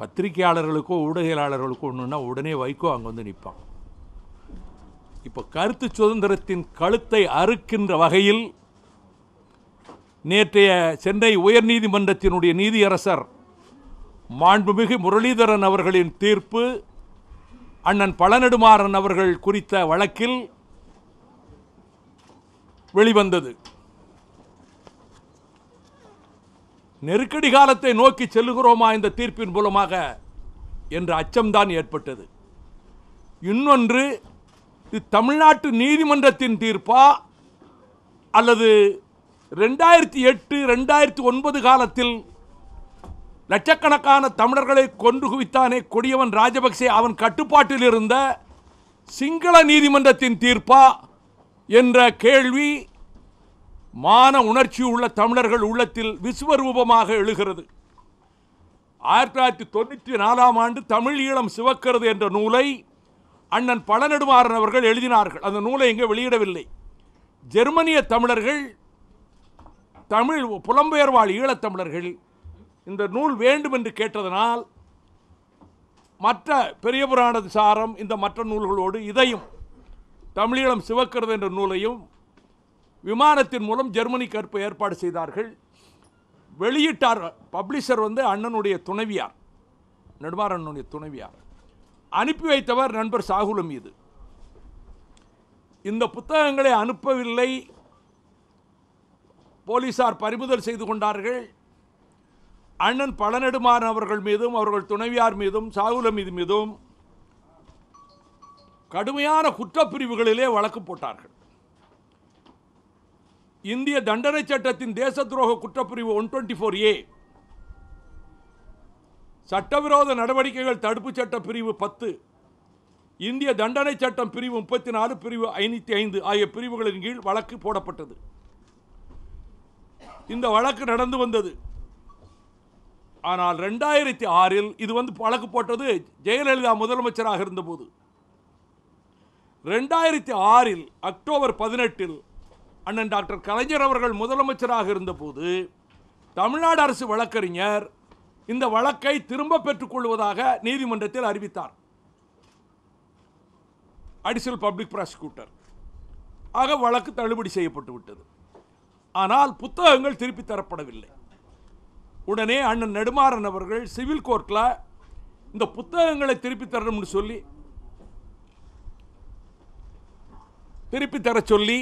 பத்திரிகையாளர்களுக்கோ ஊடகையாளர்களுக்கோ ஒன்றுன்னா உடனே வைக்கோ அங்கே வந்து நிற்பான் இப்போ கருத்து சுதந்திரத்தின் கழுத்தை அறுக்கின்ற வகையில் நேற்றைய சென்னை உயர்நீதிமன்றத்தினுடைய நீதியரசர் மாண்புமிகு முரளிதரன் அவர்களின் தீர்ப்பு அண்ணன் பழநெடுமாறன் அவர்கள் குறித்த வழக்கில் வெளிவந்தது நெருக்கடி காலத்தை நோக்கி செல்லுகிறோமா இந்த தீர்ப்பின் மூலமாக என்ற அச்சம்தான் ஏற்பட்டது இன்னொன்று இது தமிழ்நாட்டு நீதிமன்றத்தின் தீர்ப்பா அல்லது ரெண்டாயிரத்தி எட்டு ரெண்டாயிரத்தி ஒன்பது காலத்தில் லட்சக்கணக்கான தமிழர்களை கொன்று குவித்தானே கொடியவன் ராஜபக்சே அவன் கட்டுப்பாட்டில் இருந்த சிங்கள நீதிமன்றத்தின் தீர்ப்பா என்ற கேள்வி மான உணர்ச்சி உள்ள தமிழர்கள் உள்ளத்தில் விஸ்வரூபமாக எழுகிறது ஆயிரத்தி தொள்ளாயிரத்தி தொண்ணூற்றி நாலாம் ஆண்டு தமிழ் ஈழம் சிவக்கிறது என்ற நூலை அண்ணன் பழநெடுமாறன் அவர்கள் எழுதினார்கள் அந்த நூலை இங்கே வெளியிடவில்லை ஜெர்மனிய தமிழர்கள் தமிழ் புலம்பெயர்வாழ் ஈழத் ஈழத்தமிழர்கள் இந்த நூல் வேண்டும் என்று கேட்டதனால் மற்ற பெரிய புராண சாரம் இந்த மற்ற நூல்களோடு இதையும் தமிழீழம் சிவக்கிறது என்ற நூலையும் விமானத்தின் மூலம் ஜெர்மனி கற்பு ஏற்பாடு செய்தார்கள் வெளியிட்டார் பப்ளிஷர் வந்து அண்ணனுடைய துணைவியார் அண்ணனுடைய துணைவியார் அனுப்பி வைத்தவர் நண்பர் சாகுலம் மீது இந்த புத்தகங்களை அனுப்பவில்லை போலீசார் பறிமுதல் செய்து கொண்டார்கள் அண்ணன் பழநெடுமாறன் அவர்கள் மீதும் அவர்கள் துணைவியார் மீதும் சாகுலம் மீது மீதும் கடுமையான குற்றப்பிரிவுகளிலே வழக்கு போட்டார்கள் இந்திய தண்டனை சட்டத்தின் தேச துரோக குற்றப்பிரிவு ஒன் டுவெண்ட்டி ஃபோர் ஏ சட்டவிரோத நடவடிக்கைகள் தடுப்பு சட்ட பிரிவு பத்து இந்திய தண்டனை சட்டம் பிரிவு முப்பத்தி நாலு பிரிவு ஐநூற்றி ஐந்து ஆகிய பிரிவுகளின் கீழ் வழக்கு போடப்பட்டது இந்த வழக்கு நடந்து வந்தது ஆனால் ரெண்டாயிரத்தி ஆறில் இது வந்து வழக்கு போட்டது ஜெயலலிதா முதலமைச்சராக இருந்தபோது ரெண்டாயிரத்தி ஆறில் அக்டோபர் பதினெட்டில் அண்ணன் டாக்டர் கலைஞர் அவர்கள் முதலமைச்சராக இருந்தபோது தமிழ்நாடு அரசு வழக்கறிஞர் இந்த வழக்கை திரும்ப பெற்றுக்கொள்வதாக நீதிமன்றத்தில் அறிவித்தார் அடிஷனல் பப்ளிக் ப்ராசிக்யூட்டர் ஆக வழக்கு தள்ளுபடி செய்யப்பட்டு விட்டது ஆனால் புத்தகங்கள் திருப்பி தரப்படவில்லை உடனே அண்ணன் நெடுமாறன் அவர்கள் சிவில் கோர்ட்டில் இந்த புத்தகங்களை திருப்பி தரணும்னு சொல்லி திருப்பி தர சொல்லி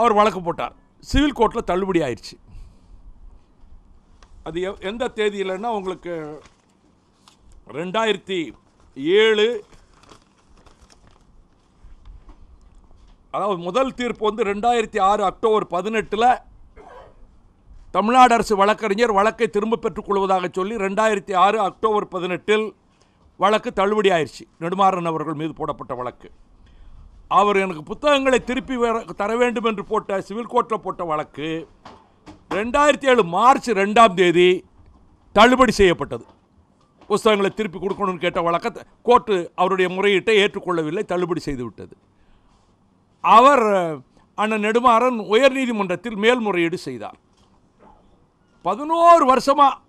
அவர் வழக்கு போட்டார் சிவில் கோர்ட்டில் தள்ளுபடி ஆயிடுச்சு அது எந்த தேதியில்னா உங்களுக்கு ரெண்டாயிரத்தி ஏழு அதாவது முதல் தீர்ப்பு வந்து ரெண்டாயிரத்தி ஆறு அக்டோபர் பதினெட்டில் தமிழ்நாடு அரசு வழக்கறிஞர் வழக்கை திரும்ப பெற்றுக்கொள்வதாக சொல்லி ரெண்டாயிரத்தி ஆறு அக்டோபர் பதினெட்டில் வழக்கு தள்ளுபடி ஆயிடுச்சு நெடுமாறன் அவர்கள் மீது போடப்பட்ட வழக்கு அவர் எனக்கு புத்தகங்களை திருப்பி தர வேண்டும் என்று போட்ட சிவில் கோர்ட்டில் போட்ட வழக்கு ரெண்டாயிரத்தி ஏழு மார்ச் ரெண்டாம் தேதி தள்ளுபடி செய்யப்பட்டது புஸ்தகங்களை திருப்பி கொடுக்கணும்னு கேட்ட வழக்கத்தை கோர்ட்டு அவருடைய முறையீட்டை ஏற்றுக்கொள்ளவில்லை தள்ளுபடி செய்துவிட்டது அவர் அண்ணன் நெடுமாறன் உயர்நீதிமன்றத்தில் மேல்முறையீடு செய்தார் பதினோரு வருஷமாக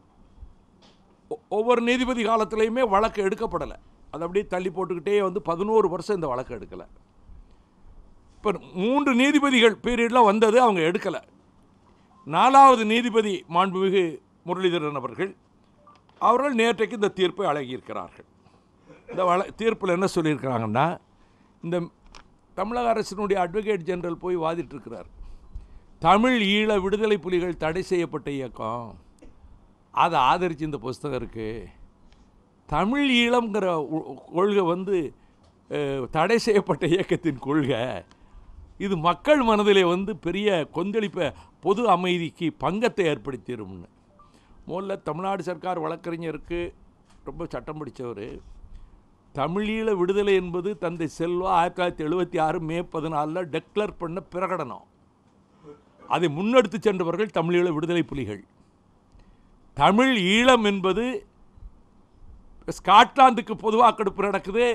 ஒவ்வொரு நீதிபதி காலத்திலையுமே வழக்கு எடுக்கப்படலை அதை அப்படியே தள்ளி போட்டுக்கிட்டே வந்து பதினோரு வருஷம் இந்த வழக்கு எடுக்கலை இப்போ மூன்று நீதிபதிகள் பீரியட்லாம் வந்தது அவங்க எடுக்கலை நாலாவது நீதிபதி மாண்புமிகு முரளிதரன் அவர்கள் அவர்கள் நேற்றைக்கு இந்த தீர்ப்பை அழகியிருக்கிறார்கள் இந்த வள தீர்ப்பில் என்ன சொல்லியிருக்கிறாங்கன்னா இந்த தமிழக அரசினுடைய அட்வொகேட் ஜெனரல் போய் வாதிட்டுருக்கிறார் தமிழ் ஈழ விடுதலை புலிகள் தடை செய்யப்பட்ட இயக்கம் அதை ஆதரித்து இந்த புஸ்தகம் இருக்குது தமிழ் ஈழங்கிற கொள்கை வந்து தடை செய்யப்பட்ட இயக்கத்தின் கொள்கை இது மக்கள் மனதிலே வந்து பெரிய கொந்தளிப்பை பொது அமைதிக்கு பங்கத்தை ஏற்படுத்திடும்னு முதல்ல தமிழ்நாடு சர்க்கார் வழக்கறிஞருக்கு ரொம்ப சட்டம் பிடிச்சவர் தமிழீழ விடுதலை என்பது தந்தை செல்வா ஆயிரத்தி தொள்ளாயிரத்தி எழுபத்தி ஆறு மே பதினாலில் டெக்ளேர் பண்ண பிரகடனம் அதை முன்னெடுத்து சென்றவர்கள் தமிழீழ விடுதலை புலிகள் தமிழ் ஈழம் என்பது ஸ்காட்லாந்துக்கு பொதுவாக்கெடுப்பு நடக்குது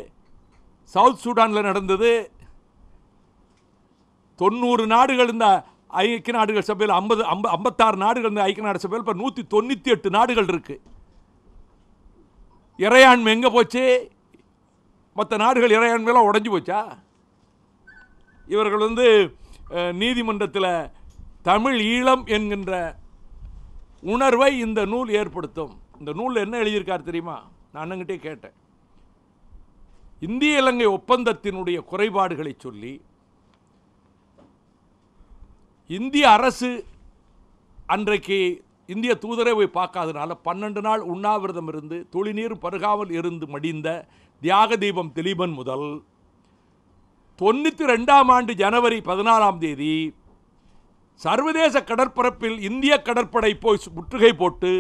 சவுத் சூடானில் நடந்தது தொண்ணூறு நாடுகள் இந்த ஐக்கிய நாடுகள் சபையில் ஐம்பது ஐம்ப ஐம்பத்தாறு நாடுகள் இந்த ஐக்கிய நாடு சபையில் இப்போ நூற்றி தொண்ணூற்றி எட்டு நாடுகள் இருக்குது இறையாண்மை எங்கே போச்சு மற்ற நாடுகள் இறையாண்மையெல்லாம் உடஞ்சி போச்சா இவர்கள் வந்து நீதிமன்றத்தில் தமிழ் ஈழம் என்கின்ற உணர்வை இந்த நூல் ஏற்படுத்தும் இந்த நூலில் என்ன எழுதியிருக்கார் தெரியுமா நான் அண்ணங்கிட்டே கேட்டேன் இந்திய இலங்கை ஒப்பந்தத்தினுடைய குறைபாடுகளை சொல்லி இந்திய அரசு அன்றைக்கு இந்திய தூதரை போய் பார்க்காதனால பன்னெண்டு நாள் உண்ணாவிரதம் இருந்து துளிநீர் பருகாமல் இருந்து மடிந்த தியாக தீபம் திலீபன் முதல் தொண்ணூற்றி ரெண்டாம் ஆண்டு ஜனவரி பதினாலாம் தேதி சர்வதேச கடற்பரப்பில் இந்திய கடற்படை போய் முற்றுகை போட்டு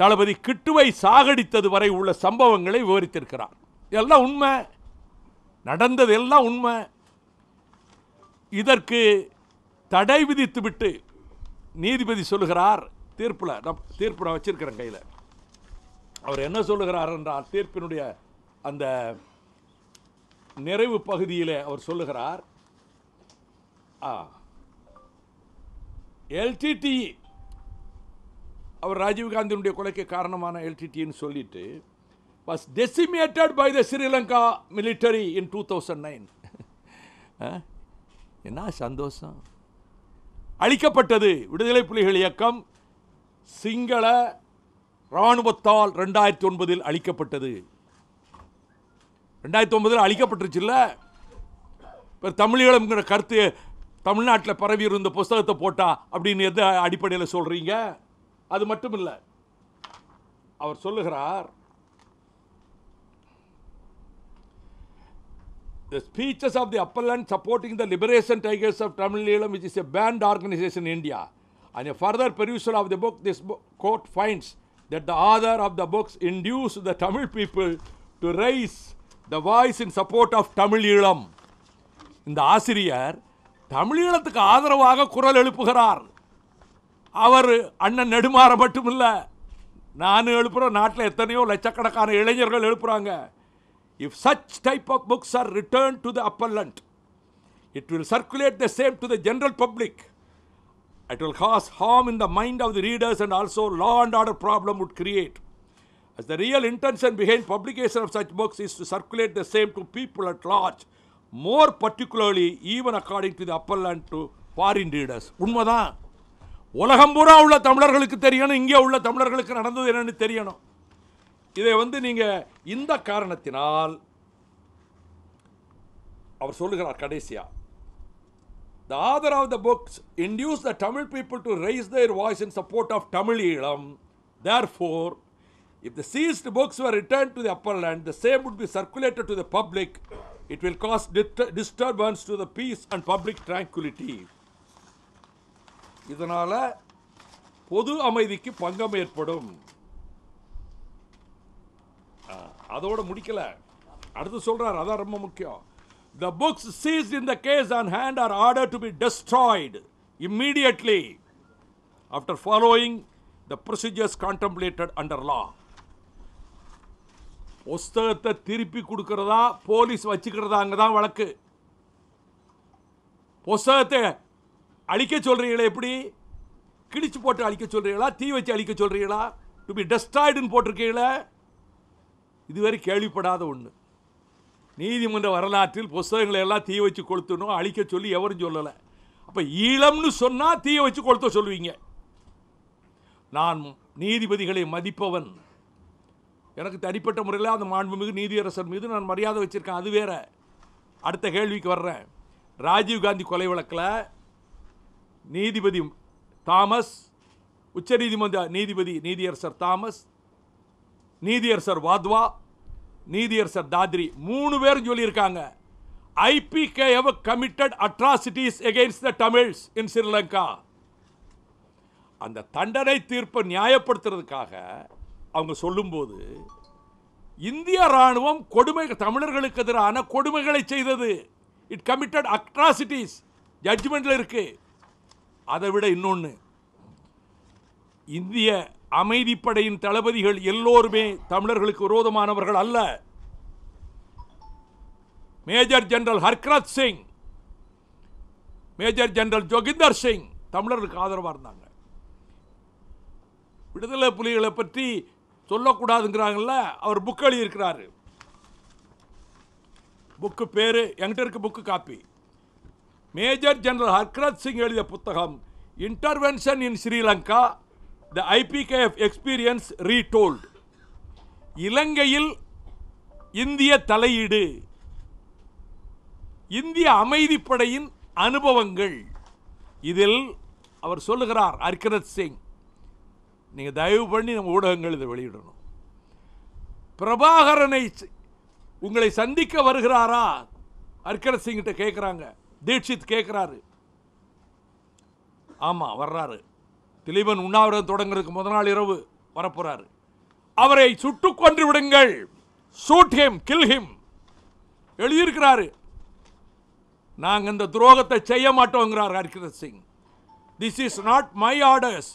தளபதி கிட்டுவை சாகடித்தது வரை உள்ள சம்பவங்களை விவரித்திருக்கிறார் இதெல்லாம் உண்மை நடந்தது எல்லாம் உண்மை இதற்கு தடை விதித்து விட்டு நீதிபதி சொல்லுகிறார் தீர்ப்பில் தீர்ப்பு நான் வச்சுருக்கிறேன் கையில் அவர் என்ன சொல்லுகிறார் என்றால் தீர்ப்பினுடைய அந்த நிறைவு பகுதியில் அவர் சொல்லுகிறார் எல்டிடி அவர் ராஜீவ்காந்தியினுடைய கொலைக்கு காரணமான எல்டிடின்னு சொல்லிட்டு was decimated by the Sri Lanka military in two thousand nine என்ன சந்தோஷம் அளிக்கப்பட்டது விடுதலை புலிகள் இயக்கம் சிங்கள இராணுவத்தால் ரெண்டாயிரத்தி ஒன்பதில் அளிக்கப்பட்டது ரெண்டாயிரத்தி ஒன்பதில் அளிக்கப்பட்டுருச்சுல்ல இப்போ தமிழீழம்ங்கிற கருத்து தமிழ்நாட்டில் பரவி இருந்த புஸ்தகத்தை போட்டா அப்படின்னு எந்த அடிப்படையில் சொல்கிறீங்க அது மட்டும் இல்லை அவர் சொல்லுகிறார் The speeches of the appellant supporting the Liberation Tigers of Tamil Eelam, which is a banned organization in India, and a further perusal of the book, this book, court finds that the author of the books induced the Tamil people to raise the voice in support of Tamil Eelam. இந்த ஆசிரியர் தமிழீழத்துக்கு ஆதரவாக குரல் எழுப்புகிறார் அவர் அண்ணன் நெடுமாற மட்டுமில்லை நான் எழுப்புகிறோம் நாட்டில் எத்தனையோ லட்சக்கணக்கான இளைஞர்கள் எழுப்புகிறாங்க If such type of books are returned to the appellant, it will circulate the same to the general public. It will cause harm in the mind of the readers and also law and order problem would create. As the real intention behind publication of such books is to circulate the same to people at large, more particularly even according to the appellant to foreign readers. உலகம் பூரா உள்ள தமிழர்களுக்கு தெரியணும் இங்கே உள்ள தமிழர்களுக்கு நடந்தது என்னன்னு தெரியணும் இதை வந்து நீங்கள் இந்த காரணத்தினால் அவர் சொல்லுகிறார் கடைசியாக the author of the books induce the Tamil people to raise their voice in support of Tamil Eelam therefore if the seized books were return to the upper land the same would be circulated to the public it will cause disturbance to the peace and public tranquillity இதனால் பொது அமைதிக்கு பங்கம் ஏற்படும் அதோட முடிக்கல அடுத்து சொல்கிறார் அதான் ரொம்ப முக்கியம் the books seize in the case and hand are order to be destroyed immediately after following the procedures contemplated under law புஸ்தகத்தை திருப்பி கொடுக்கறதா போலீஸ் வச்சுக்கிறதா அங்கே தான் வழக்கு புஸ்தகத்தை அழிக்க சொல்கிறீங்களா எப்படி கிழிச்சு போட்டு அழிக்க சொல்கிறீங்களா தீ வச்சு அழிக்க சொல்கிறீங்களா டு பி டெஸ்டாய்டுன்னு போட்டிருக்கீங்களா இதுவரை கேள்விப்படாத ஒன்று நீதிமன்ற வரலாற்றில் புஸ்தகங்களை எல்லாம் தீ வச்சு கொளுத்தணும் அழிக்க சொல்லி எவரும் சொல்லலை அப்போ ஈழம்னு சொன்னால் தீய வச்சு கொளுத்த சொல்லுவீங்க நான் நீதிபதிகளை மதிப்பவன் எனக்கு தனிப்பட்ட முறையில் அந்த மாண்புமிகு நீதியரசர் மீது நான் மரியாதை வச்சுருக்கேன் அது வேற அடுத்த கேள்விக்கு வர்றேன் ராஜீவ்காந்தி கொலை வழக்கில் நீதிபதி தாமஸ் உச்சநீதிமன்ற நீதிபதி நீதியரசர் தாமஸ் நீதியரசர் வாத்வா நீதியரசர் தாத்ரி மூணு பேரும் சொல்லியிருக்காங்க IPKF committed atrocities against the Tamils in Sri Lanka அந்த தண்டனை தீர்ப்பை நியாயப்படுத்துறதுக்காக அவங்க சொல்லும்போது இந்திய ராணுவம் கொடுமை தமிழர்களுக்கு எதிரான கொடுமைகளை செய்தது இட் கமிட்டட் அட்ராசிட்டிஸ் ஜட்ஜ்மெண்ட்டில் இருக்குது அதை விட இன்னொன்று இந்திய அமைதிப்படையின் தளபதிகள் எல்லோருமே தமிழர்களுக்கு விரோதமானவர்கள் அல்ல major general Harkirat Singh major general Joginder Singh தமிழர்களுக்கு ஆதரவாக இருந்தாங்க விடுதலை புலிகளை பற்றி சொல்லக்கூடாதுங்கிறாங்கல்ல அவர் புக் எழுதியிருக்கிறார் புக்கு பேர் என்கிட்ட இருக்க book copy major general Harkirat Singh எழுதிய புத்தகம் intervention in Sri Lanka the IPKF experience retold இலங்கையில் இந்திய தலையீடு இந்திய அமைதிப்படையின் அனுபவங்கள் இதில் அவர் சொல்லுகிறார் ஹர்கரத் சிங் நீங்கள் தயவு பண்ணி நம்ம ஊடகங்கள் இதை வெளியிடணும் பிரபாகரனை உங்களை சந்திக்க வருகிறாரா ஹர்கரத் சிங்கிட்ட கேட்குறாங்க தீட்சித் கேட்குறாரு ஆமாம் வர்றாரு திலீபன் உண்ணாவிரதம் தொடங்குறதுக்கு முதல் நாள் இரவு வரப்போறார் அவரை சுட்டு கொன்று விடுங்கள் சூட் ஹிம் கில் ஹிம் எழுதியிருக்கிறாரு நாங்கள் இந்த துரோகத்தை செய்ய மாட்டோங்கிறார் Harkirat Singh this is not my orders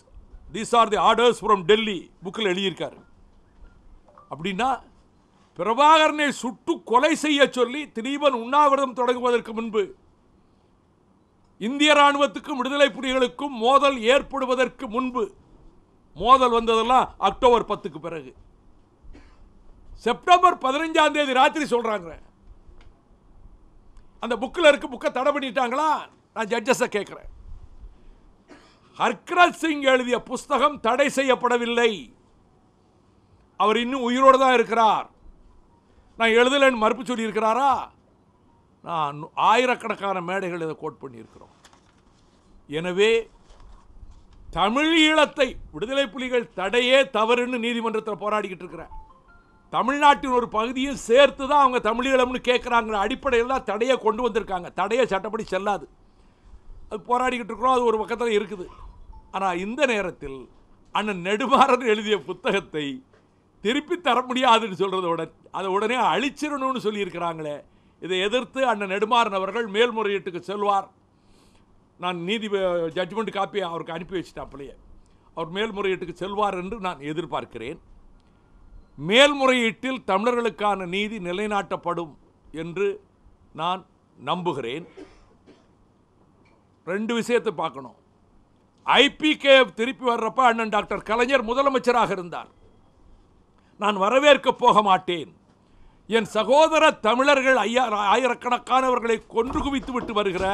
these are the orders from Delhi புக்கில் எழுதியிருக்காரு அப்படின்னா பிரபாகரனை சுட்டு கொலை செய்ய சொல்லி திலீபன் உண்ணாவிரதம் தொடங்குவதற்கு முன்பு இந்திய ராணுவத்துக்கும் விடுதலை புலிகளுக்கும் மோதல் ஏற்படுவதற்கு முன்பு மோதல் வந்ததெல்லாம் அக்டோபர் பத்துக்கு பிறகு செப்டம்பர் பதினஞ்சாம் தேதி ராத்திரி சொல்கிறாங்க அந்த புக்கில் இருக்க புக்கை தடை பண்ணிட்டாங்களா நான் ஜட்ஜஸை கேட்குறேன் ஹர்கராஜ் சிங் எழுதிய புஸ்தகம் தடை செய்யப்படவில்லை அவர் இன்னும் உயிரோடு தான் இருக்கிறார் நான் எழுதலைன்னு மறுப்பு சொல்லியிருக்கிறாரா நான் ஆயிரக்கணக்கான மேடைகள் இதை கோட் பண்ணியிருக்கிறோம் எனவே தமிழ் ஈழத்தை விடுதலை புலிகள் தடையே தவறுன்னு நீதிமன்றத்தில் போராடிக்கிட்டு இருக்கிறேன் தமிழ்நாட்டின் ஒரு பகுதியும் சேர்த்து தான் அவங்க தமிழீழம்னு கேட்குறாங்க அடிப்படையில் தான் தடையை கொண்டு வந்திருக்காங்க தடையை சட்டப்படி செல்லாது அது போராடிக்கிட்டு இருக்கிறோம் அது ஒரு பக்கத்தில் இருக்குது ஆனால் இந்த நேரத்தில் அண்ணன் நெடுமாறன் எழுதிய புத்தகத்தை திருப்பி தர முடியாதுன்னு சொல்கிறத விட அதை உடனே அழிச்சிடணும்னு சொல்லியிருக்கிறாங்களே இதை எதிர்த்து அண்ணன் நெடுமாறன் அவர்கள் மேல்முறையீட்டுக்கு செல்வார் நான் நீதி ஜட்ஜ்மெண்ட் காப்பியை அவருக்கு அனுப்பி வச்சிட்டாப்பிலேயே அவர் மேல்முறையீட்டுக்கு செல்வார் என்று நான் எதிர்பார்க்கிறேன் மேல்முறையீட்டில் தமிழர்களுக்கான நீதி நிலைநாட்டப்படும் என்று நான் நம்புகிறேன் ரெண்டு விஷயத்தை பார்க்கணும் ஐபிகே திருப்பி வர்றப்ப அண்ணன் டாக்டர் கலைஞர் முதலமைச்சராக இருந்தார் நான் வரவேற்க போக மாட்டேன் என் சகோதர தமிழர்கள் ஐயா ஆயிரக்கணக்கானவர்களை கொன்று குவித்து விட்டு வருகிற